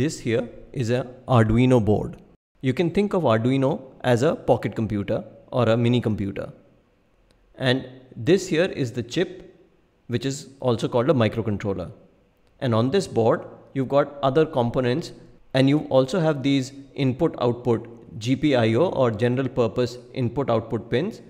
This here is a Arduino board. You can think of Arduino as a pocket computer or a mini computer. And this here is the chip, which is also called a microcontroller. And on this board, you've got other components and you also have these input output GPIO or general purpose input output pins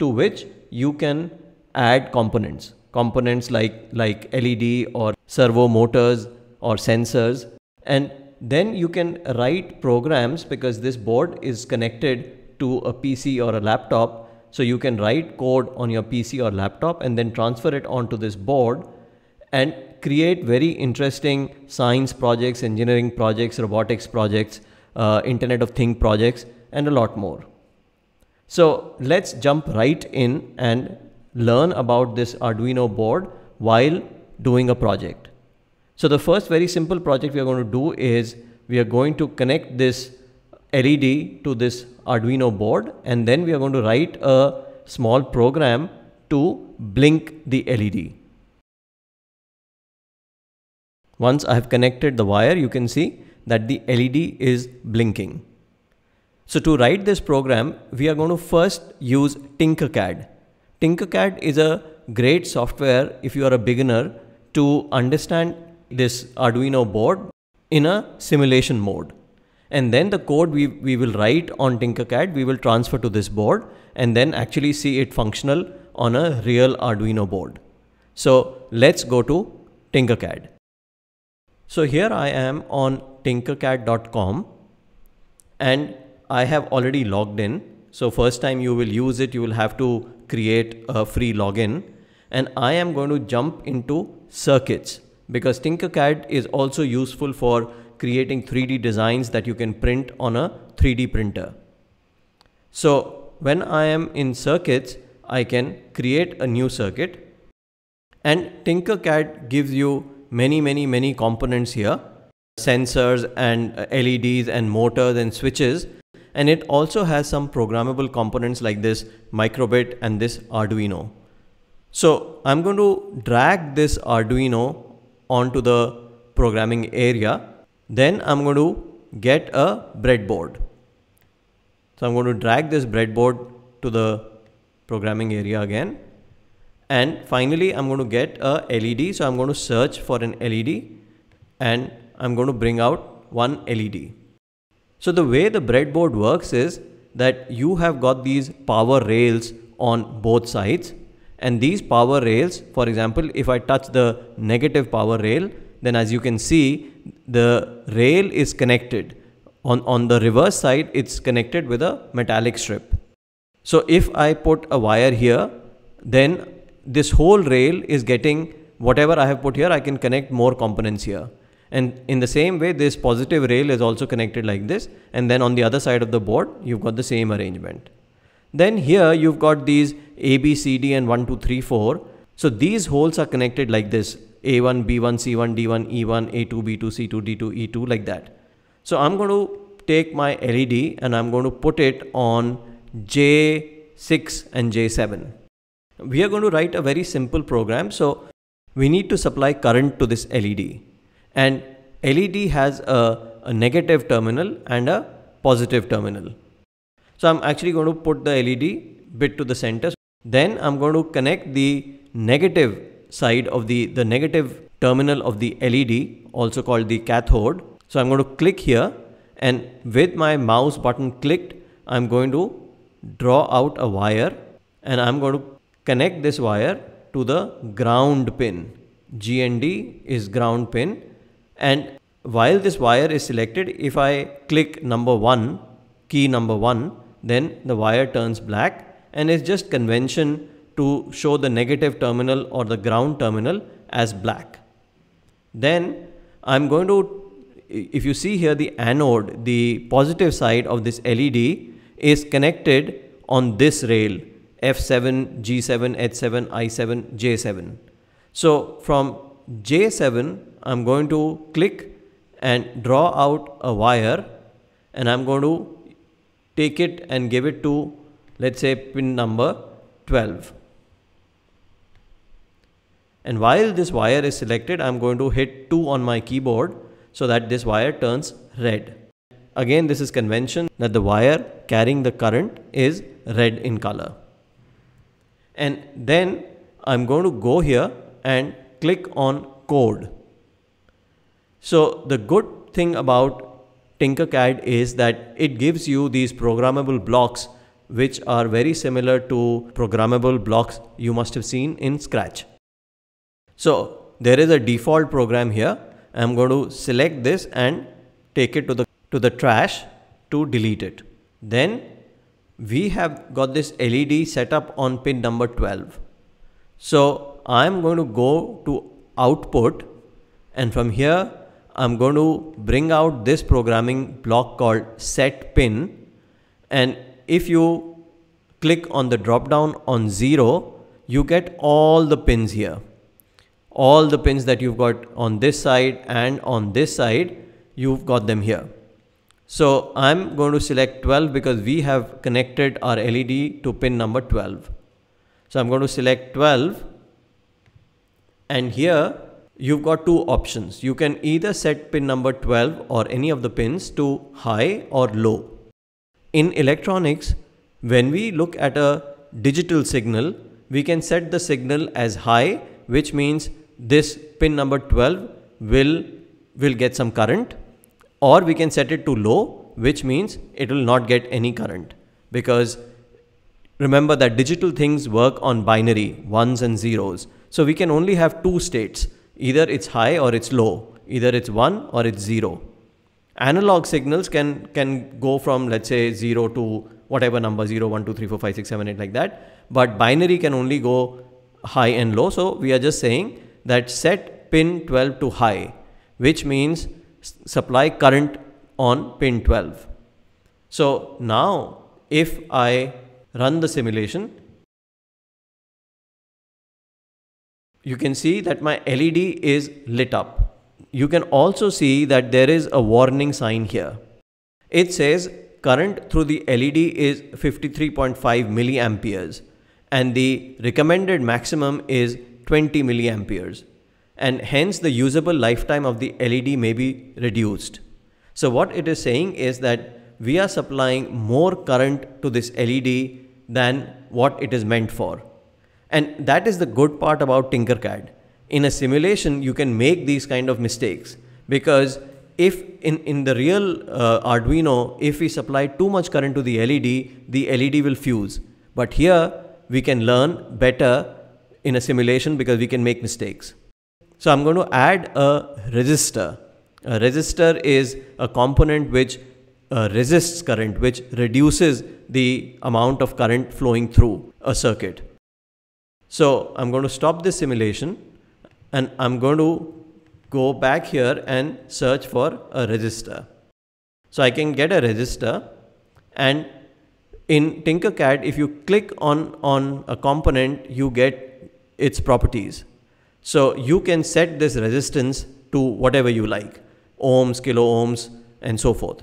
to which you can add components. Components like, like LED or servo motors or sensors and then you can write programs because this board is connected to a PC or a laptop. So you can write code on your PC or laptop and then transfer it onto this board and create very interesting science projects, engineering projects, robotics projects, uh, Internet of Thing projects, and a lot more. So let's jump right in and learn about this Arduino board while doing a project. So the first very simple project we are going to do is we are going to connect this LED to this Arduino board and then we are going to write a small program to blink the LED. Once I have connected the wire, you can see that the LED is blinking. So to write this program, we are going to first use Tinkercad. Tinkercad is a great software if you are a beginner to understand this Arduino board in a simulation mode. And then the code we, we will write on Tinkercad, we will transfer to this board and then actually see it functional on a real Arduino board. So let's go to Tinkercad. So here I am on tinkercad.com and I have already logged in. So first time you will use it, you will have to create a free login and I am going to jump into circuits because Tinkercad is also useful for creating 3D designs that you can print on a 3D printer. So when I am in circuits, I can create a new circuit and Tinkercad gives you many, many, many components here, sensors and uh, LEDs and motors and switches. And it also has some programmable components like this microbit and this Arduino. So I'm going to drag this Arduino onto the programming area. Then I'm going to get a breadboard. So I'm going to drag this breadboard to the programming area again. And finally, I'm going to get a LED. So I'm going to search for an LED and I'm going to bring out one LED. So the way the breadboard works is that you have got these power rails on both sides and these power rails for example if I touch the negative power rail then as you can see the rail is connected on, on the reverse side it's connected with a metallic strip so if I put a wire here then this whole rail is getting whatever I have put here I can connect more components here and in the same way this positive rail is also connected like this and then on the other side of the board you've got the same arrangement then here you've got these a, B, C, D and 1, 2, 3, 4. So these holes are connected like this A1, B1, C1, D1, E1, A2, B2, C2, D2, E2 like that. So I'm going to take my LED and I'm going to put it on J6 and J7. We are going to write a very simple program. So we need to supply current to this LED and LED has a, a negative terminal and a positive terminal. So I'm actually going to put the LED bit to the center then I'm going to connect the negative side of the, the negative terminal of the LED, also called the cathode. So I'm going to click here and with my mouse button clicked, I'm going to draw out a wire and I'm going to connect this wire to the ground pin. GND is ground pin and while this wire is selected, if I click number 1, key number 1, then the wire turns black and it's just convention to show the negative terminal or the ground terminal as black. Then I'm going to, if you see here the anode, the positive side of this LED is connected on this rail F7, G7, H7, I7, J7. So from J7, I'm going to click and draw out a wire and I'm going to take it and give it to let's say pin number 12 and while this wire is selected I'm going to hit 2 on my keyboard so that this wire turns red again this is convention that the wire carrying the current is red in color and then I'm going to go here and click on code so the good thing about Tinkercad is that it gives you these programmable blocks which are very similar to programmable blocks you must have seen in Scratch. So there is a default program here. I'm going to select this and take it to the, to the trash to delete it. Then we have got this LED set up on pin number 12. So I'm going to go to output and from here I'm going to bring out this programming block called set pin and if you click on the drop down on 0, you get all the pins here. All the pins that you've got on this side and on this side, you've got them here. So I'm going to select 12 because we have connected our LED to pin number 12. So I'm going to select 12 and here you've got two options. You can either set pin number 12 or any of the pins to high or low. In electronics, when we look at a digital signal, we can set the signal as high, which means this pin number 12 will, will get some current or we can set it to low, which means it will not get any current because remember that digital things work on binary ones and zeros. So we can only have two states, either it's high or it's low, either it's one or it's zero analog signals can can go from let's say 0 to whatever number 0 1 2 3 4 5 6 7 8 like that but binary can only go high and low so we are just saying that set pin 12 to high which means supply current on pin 12 so now if i run the simulation you can see that my led is lit up you can also see that there is a warning sign here. It says current through the LED is 53.5 milliamperes and the recommended maximum is 20 milliamperes and hence the usable lifetime of the LED may be reduced. So what it is saying is that we are supplying more current to this LED than what it is meant for. And that is the good part about Tinkercad in a simulation you can make these kind of mistakes because if in, in the real uh, Arduino, if we supply too much current to the LED, the LED will fuse. But here we can learn better in a simulation because we can make mistakes. So I'm going to add a resistor. A resistor is a component which uh, resists current, which reduces the amount of current flowing through a circuit. So I'm going to stop this simulation and I'm going to go back here and search for a register. So I can get a register and in Tinkercad, if you click on, on a component, you get its properties. So you can set this resistance to whatever you like, ohms, kilo ohms, and so forth.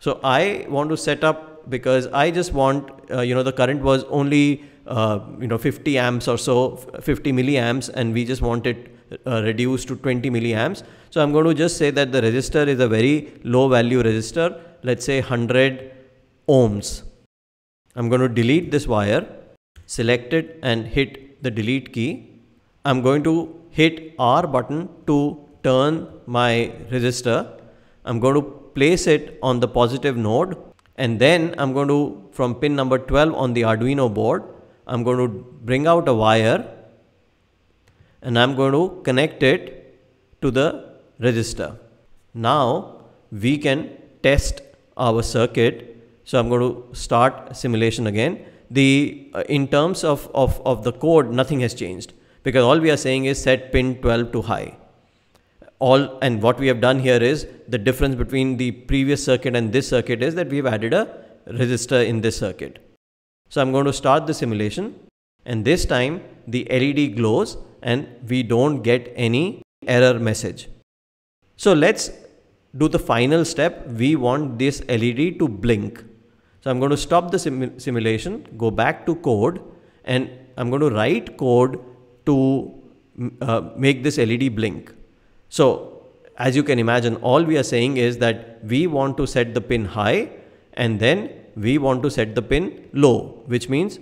So I want to set up because I just want, uh, you know, the current was only, uh, you know, 50 amps or so, 50 milliamps, and we just want it uh, reduced to 20 milliamps. So I'm going to just say that the resistor is a very low value resistor, let's say 100 ohms. I'm going to delete this wire, select it and hit the delete key. I'm going to hit R button to turn my resistor. I'm going to place it on the positive node and then I'm going to from pin number 12 on the Arduino board I'm going to bring out a wire and I'm going to connect it to the register. Now we can test our circuit. So I'm going to start simulation again. The uh, In terms of, of, of the code, nothing has changed because all we are saying is set pin 12 to high. All And what we have done here is the difference between the previous circuit and this circuit is that we've added a register in this circuit. So I'm going to start the simulation and this time the LED glows and we don't get any error message. So let's do the final step. We want this LED to blink. So I'm going to stop the sim simulation, go back to code and I'm going to write code to uh, make this LED blink. So as you can imagine, all we are saying is that we want to set the pin high and then we want to set the pin low, which means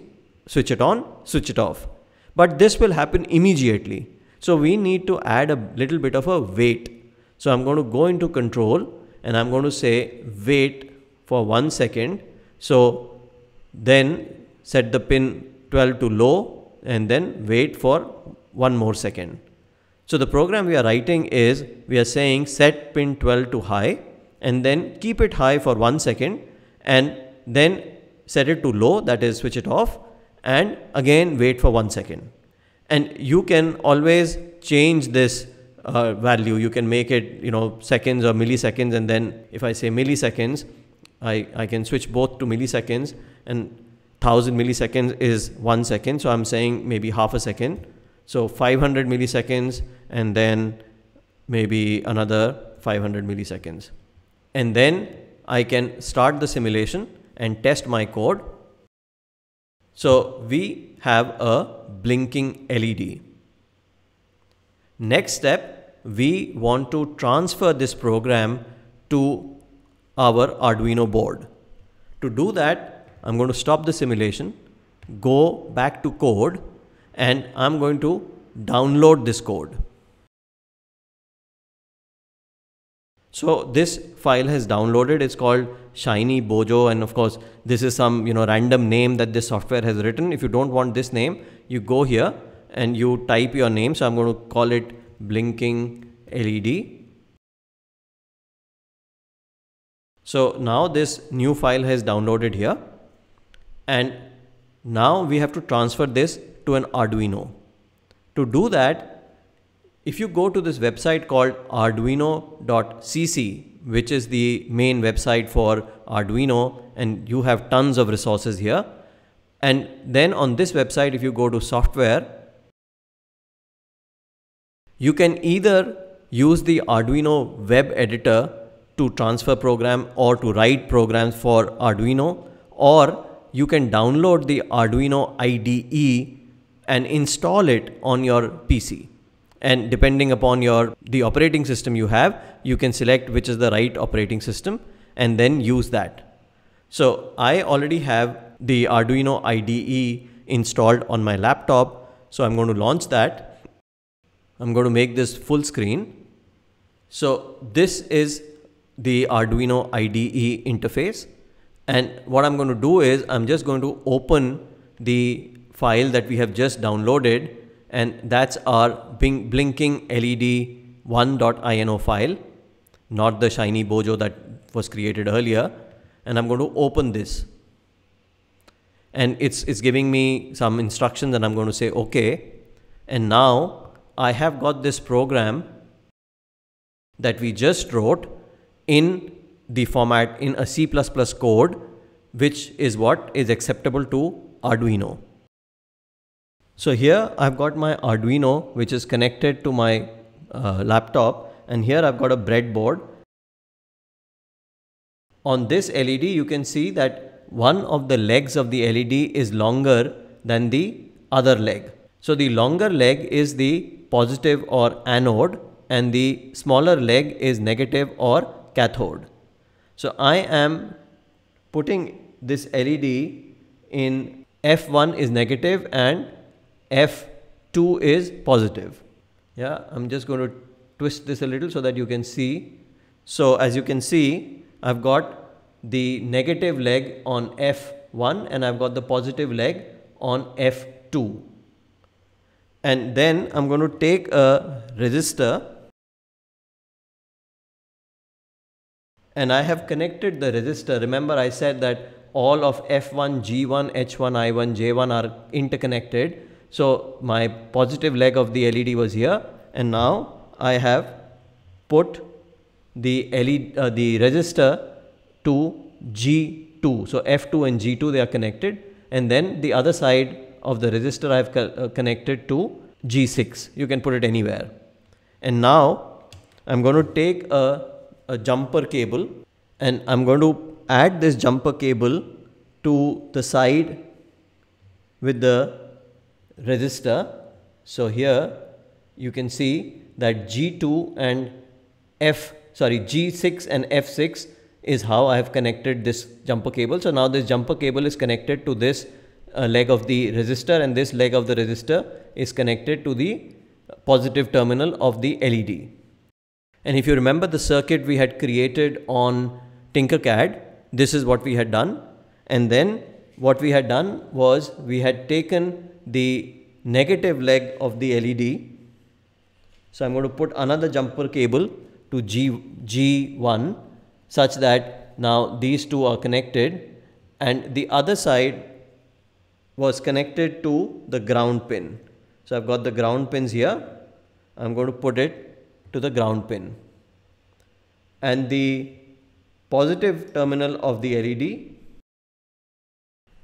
switch it on, switch it off but this will happen immediately. So we need to add a little bit of a wait. So I'm going to go into control and I'm going to say wait for one second. So then set the pin 12 to low and then wait for one more second. So the program we are writing is we are saying set pin 12 to high and then keep it high for one second and then set it to low that is switch it off and again wait for one second. And you can always change this uh, value. You can make it, you know, seconds or milliseconds. And then if I say milliseconds, I, I can switch both to milliseconds and 1000 milliseconds is one second. So I'm saying maybe half a second. So 500 milliseconds and then maybe another 500 milliseconds. And then I can start the simulation and test my code so we have a blinking LED. Next step, we want to transfer this program to our Arduino board. To do that, I'm going to stop the simulation, go back to code, and I'm going to download this code. So this file has downloaded. It's called Shiny Bojo. And of course, this is some, you know, random name that this software has written. If you don't want this name, you go here and you type your name. So I'm going to call it blinking LED. So now this new file has downloaded here. And now we have to transfer this to an Arduino. To do that, if you go to this website called arduino.cc, which is the main website for Arduino, and you have tons of resources here. And then on this website, if you go to software, you can either use the Arduino web editor to transfer program or to write programs for Arduino, or you can download the Arduino IDE and install it on your PC and depending upon your the operating system you have you can select which is the right operating system and then use that so i already have the arduino ide installed on my laptop so i'm going to launch that i'm going to make this full screen so this is the arduino ide interface and what i'm going to do is i'm just going to open the file that we have just downloaded and that's our blinking LED 1.ino file, not the shiny bojo that was created earlier. And I'm going to open this. And it's, it's giving me some instructions and I'm going to say, okay. And now I have got this program that we just wrote in the format in a C++ code, which is what is acceptable to Arduino. So here I've got my Arduino which is connected to my uh, laptop and here I've got a breadboard. On this LED you can see that one of the legs of the LED is longer than the other leg. So the longer leg is the positive or anode and the smaller leg is negative or cathode. So I am putting this LED in F1 is negative and F2 is positive. Yeah, I'm just going to twist this a little so that you can see. So as you can see, I've got the negative leg on F1 and I've got the positive leg on F2. And then I'm going to take a resistor and I have connected the resistor. Remember I said that all of F1, G1, H1, I1, J1 are interconnected. So my positive leg of the LED was here and now I have put the LED, uh, the resistor to G2. So F2 and G2 they are connected and then the other side of the resistor I have co uh, connected to G6. You can put it anywhere. And now I'm going to take a, a jumper cable and I'm going to add this jumper cable to the side with the resistor. So here you can see that G2 and F, sorry, G6 and F6 is how I have connected this jumper cable. So now this jumper cable is connected to this uh, leg of the resistor and this leg of the resistor is connected to the positive terminal of the LED. And if you remember the circuit we had created on Tinkercad, this is what we had done. And then what we had done was we had taken the negative leg of the LED. So I'm going to put another jumper cable to G, G1 such that now these two are connected and the other side was connected to the ground pin. So I've got the ground pins here. I'm going to put it to the ground pin. And the positive terminal of the LED,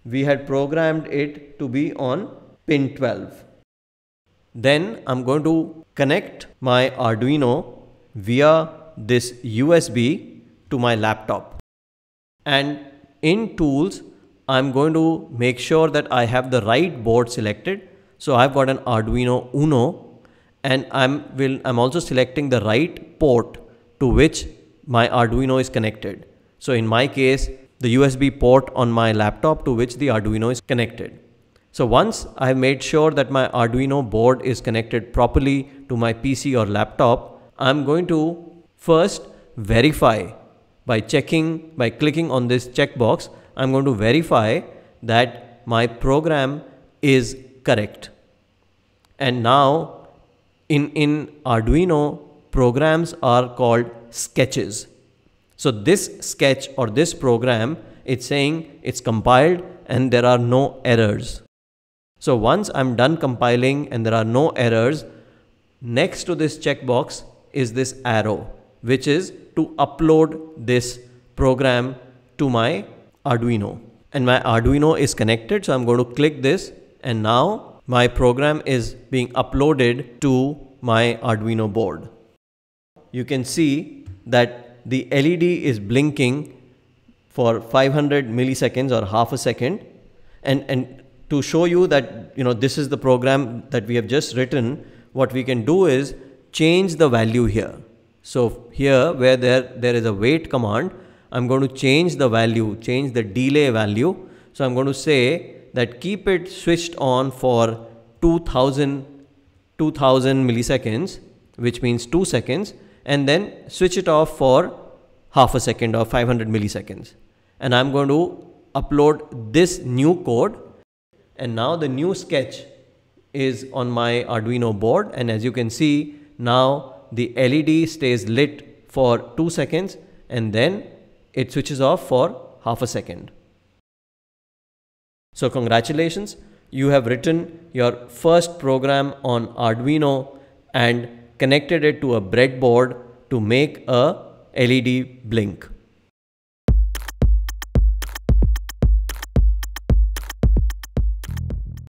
we had programmed it to be on pin 12. Then I'm going to connect my Arduino via this USB to my laptop. And in tools, I'm going to make sure that I have the right board selected. So I've got an Arduino Uno and I'm, will, I'm also selecting the right port to which my Arduino is connected. So in my case, the USB port on my laptop to which the Arduino is connected. So once I've made sure that my Arduino board is connected properly to my PC or laptop, I'm going to first verify by checking, by clicking on this checkbox, I'm going to verify that my program is correct. And now in, in Arduino, programs are called sketches. So this sketch or this program, it's saying it's compiled and there are no errors. So once I'm done compiling and there are no errors, next to this checkbox is this arrow, which is to upload this program to my Arduino. And my Arduino is connected, so I'm going to click this and now my program is being uploaded to my Arduino board. You can see that the LED is blinking for 500 milliseconds or half a second and, and to show you that you know this is the program that we have just written what we can do is change the value here so here where there there is a wait command i'm going to change the value change the delay value so i'm going to say that keep it switched on for 2000 2000 milliseconds which means 2 seconds and then switch it off for half a second or 500 milliseconds and i'm going to upload this new code and now the new sketch is on my Arduino board. And as you can see, now the LED stays lit for two seconds and then it switches off for half a second. So congratulations, you have written your first program on Arduino and connected it to a breadboard to make a LED blink.